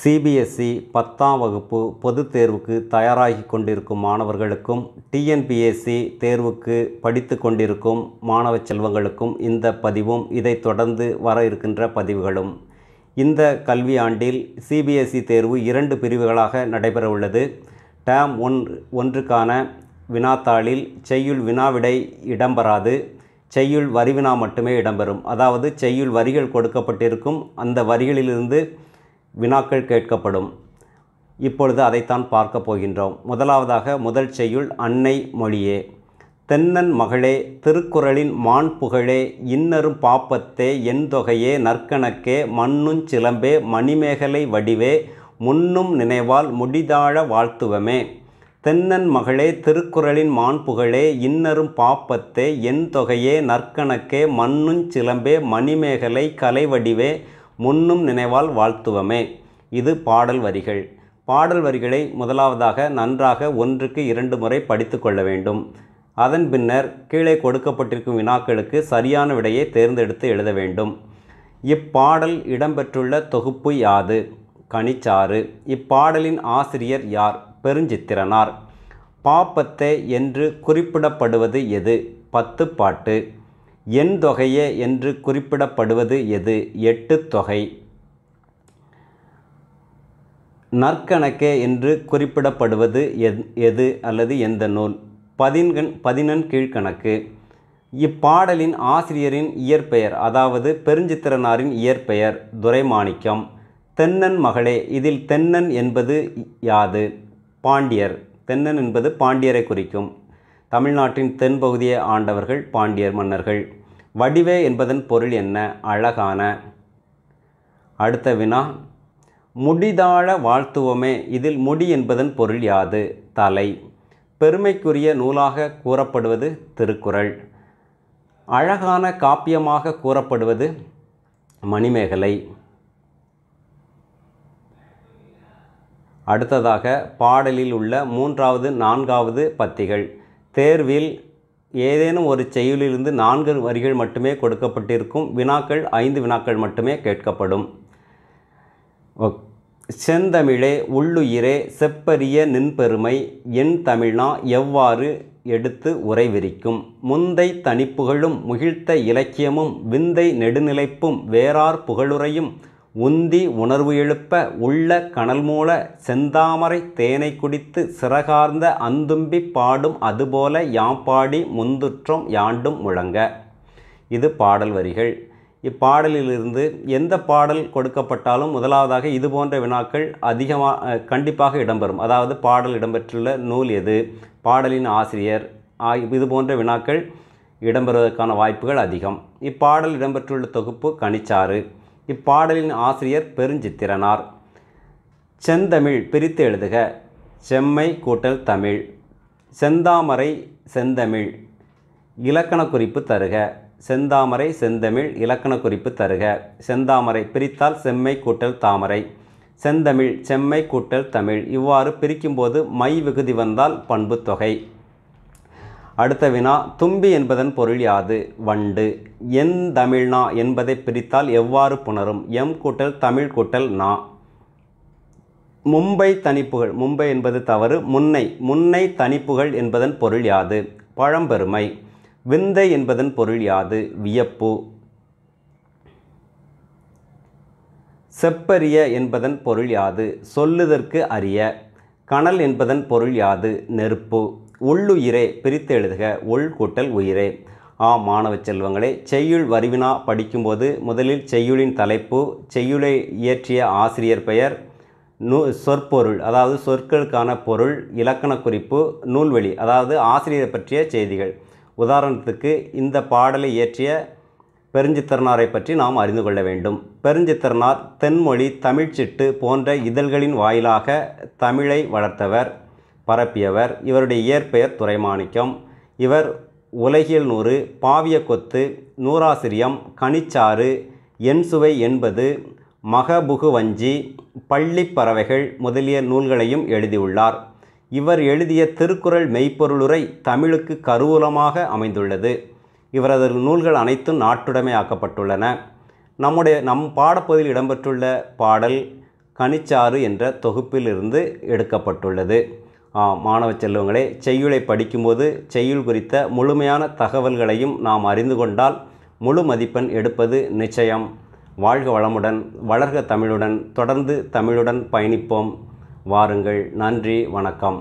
CBSE பத்தாம் வகுப்பு பொதுத் தேர்வுக்கு தயாராகி கொண்டிருக்கும் மாணவர்களுக்கும் டிஎன்பிஎஸ்சி தேர்வுக்கு படித்து கொண்டிருக்கும் மாணவ செல்வங்களுக்கும் இந்த பதிவும் இதை தொடர்ந்து வர இருக்கின்ற பதிவுகளும் இந்த கல்வி ஆண்டில் சிபிஎஸ்சி தேர்வு இரண்டு பிரிவுகளாக நடைபெறவுள்ளது டேம் ஒன் ஒன்றுக்கான வினாத்தாளில் செய்யுள் வினாவிடை இடம்பெறாது செய்யுள் வரிவினா மட்டுமே இடம்பெறும் அதாவது செய்யுள் வரிகள் கொடுக்கப்பட்டிருக்கும் அந்த வரிகளிலிருந்து வினாக்கள் கேட்கப்படும் இப்பொழுது அதைத்தான் பார்க்க போகின்றோம் முதலாவதாக முதல் செய்யுள் அன்னை மொழியே தென்னன் மகளே திருக்குறளின் மான் புகழே இன்னரும் பாப்பத்தே என் தொகையே நற்கணக்கே மண்ணும் சிலம்பே மணிமேகலை வடிவே முன்னும் நினைவால் முடிதாழ வாழ்த்துவமே தென்னன் மகளே திருக்குறளின் மான் புகழே இன்னரும் பாப்பத்தே என் தொகையே நற்கணக்கே மண்ணுஞ் சிலம்பே மணிமேகலை கலைவடிவே முன்னும் நினைவால் வாழ்த்துவமே இது பாடல் வரிகள் பாடல் வரிகளை முதலாவதாக நன்றாக ஒன்றுக்கு இரண்டு முறை படித்து கொள்ள வேண்டும் அதன் பின்னர் கீழே கொடுக்கப்பட்டிருக்கும் வினாக்களுக்கு சரியான விடையை தேர்ந்தெடுத்து எழுத வேண்டும் இப்பாடல் இடம்பெற்றுள்ள தொகுப்பு யாது கனிச்சாறு இப்பாடலின் ஆசிரியர் யார் பெருஞ்சித்திரனார் பாப்பத்தே என்று குறிப்பிடப்படுவது எது பத்து பாட்டு எண் தொகையே என்று குறிப்பிடப்படுவது எது எட்டு தொகை நற்கணக்கே என்று குறிப்பிடப்படுவது எது அல்லது எந்த நூல் பதின்கண் பதினெண் கீழ்கணக்கு இப்பாடலின் ஆசிரியரின் இயற்பெயர் அதாவது பெருஞ்சித்திரனாரின் இயற்பெயர் துரைமாணிக்கம் தென்னன் மகளே இதில் தென்னன் என்பது யாது பாண்டியர் தென்னன் என்பது பாண்டியரை குறிக்கும் தமிழ்நாட்டின் தென்பகுதியை ஆண்டவர்கள் பாண்டியர் மன்னர்கள் வடிவே என்பதன் பொருள் என்ன அழகான அடுத்த வினா முடிதாழ வாழ்த்துவமே இதில் முடி என்பதன் பொருள் யாது தலை பெருமைக்குரிய நூலாக கூறப்படுவது திருக்குறள் அழகான காப்பியமாக கூறப்படுவது மணிமேகலை அடுத்ததாக பாடலில் உள்ள மூன்றாவது நான்காவது பத்திகள் தேர்வில் ஏதேனும் ஒரு செயலிலிருந்து நான்கு வரிகள் மட்டுமே கொடுக்கப்பட்டிருக்கும் வினாக்கள் ஐந்து வினாக்கள் மட்டுமே கேட்கப்படும் செந்தமிழே உள்ளுயிரே செப்பரிய நின்பெருமை என் தமிழ்னா எவ்வாறு எடுத்து உரை விரிக்கும் முந்தை தனிப்புகழும் முகிழ்த்த இலக்கியமும் விந்தை நெடுநிலைப்பும் வேறார் புகழுரையும் உந்தி உணர்வு எழுப்ப உள்ள கனல் மூல செந்தாமரை தேனை குடித்து சிறகார்ந்த அந்தும்பி பாடும் அதுபோல யாம்பாடி முந்துற்றம் யாண்டும் முழங்க இது பாடல் வரிகள் இப்பாடலிலிருந்து எந்த பாடல் கொடுக்கப்பட்டாலும் முதலாவதாக இது போன்ற வினாக்கள் அதிகமாக கண்டிப்பாக இடம்பெறும் அதாவது பாடல் இடம்பெற்றுள்ள நூல் எது பாடலின் ஆசிரியர் இது போன்ற வினாக்கள் இடம்பெறுவதற்கான வாய்ப்புகள் அதிகம் இப்பாடல் இடம்பெற்றுள்ள தொகுப்பு கனிச்சாறு இப்பாடலின் ஆசிரியர் பெருஞ்சித்திரனார் செந்தமிழ் பிரித்து எழுதுக செம்மை கூட்டல் தமிழ் செந்தாமரை செந்தமிழ் இலக்கண குறிப்பு தருக செந்தாமரை செந்தமிழ் இலக்கண குறிப்பு தருக செந்தாமரை பிரித்தால் செம்மை கூட்டல் தாமரை செந்தமிழ் செம்மை கூட்டல் தமிழ் இவ்வாறு பிரிக்கும்போது மை விகுதி வந்தால் பண்பு தொகை அடுத்த வினா தும்பி என்பதன் பொருள் யாது வண்டு என் தமிழ்னா என்பதை பிரித்தால் எவ்வாறு புணரும் எம் கூட்டல் தமிழ் கூட்டல் நா மும்பை தனிப்புகள் மும்பை என்பது தவறு முன்னை முன்னை தனிப்புகள் என்பதன் பொருள் யாது பழம்பெருமை விந்தை என்பதன் பொருள் யாது வியப்பு செப்பரிய என்பதன் பொருள் யாது சொல்லுதற்கு அறிய கணல் என்பதன் பொருள் யாது நெருப்பு உள்ளுயிரே பிரித்து எழுதுக உள் கூட்டல் உயிரே ஆ மாணவ செல்வங்களே செய்யுள் வரிவினா படிக்கும்போது முதலில் செய்யுளின் தலைப்பு செய்யுளை இயற்றிய ஆசிரியர் பெயர் நூ சொற்பொருள் அதாவது சொற்களுக்கான பொருள் இலக்கண குறிப்பு நூல்வெளி அதாவது ஆசிரியரை பற்றிய செய்திகள் உதாரணத்துக்கு இந்த பாடலை இயற்றிய பெருஞ்சித்திறனாரை பற்றி நாம் அறிந்து கொள்ள வேண்டும் பெருஞ்சித்திறனார் தென்மொழி தமிழ்ச்சிட்டு போன்ற இதழ்களின் வாயிலாக தமிழை வளர்த்தவர் பரப்பியவர் இவருடைய இயற்பெயர் துறைமாணிக்கம் இவர் உலகில் நூறு பாவிய கொத்து நூறாசிரியம் கனிச்சாறு என் சுவை என்பது மகபுகு பள்ளி பறவைகள் முதலிய நூல்களையும் எழுதியுள்ளார் இவர் எழுதிய திருக்குறள் மெய்ப்பொருளுரை தமிழுக்கு கருவூலமாக அமைந்துள்ளது இவரது நூல்கள் அனைத்தும் நாட்டுடைமை ஆக்கப்பட்டுள்ளன நம்முடைய நம் பாடப்பகுதியில் இடம்பெற்றுள்ள பாடல் கனிச்சாறு என்ற தொகுப்பிலிருந்து எடுக்கப்பட்டுள்ளது மாணவ செல்வங்களே செய்யுளை படிக்கும்போது செய்யுள் குறித்த முழுமையான தகவல்களையும் நாம் அறிந்து கொண்டால் முழு மதிப்பெண் எடுப்பது நிச்சயம் வாழ்க வளமுடன் வளர்க தமிழுடன் தொடர்ந்து தமிழுடன் பயணிப்போம் வாருங்கள் நன்றி வணக்கம்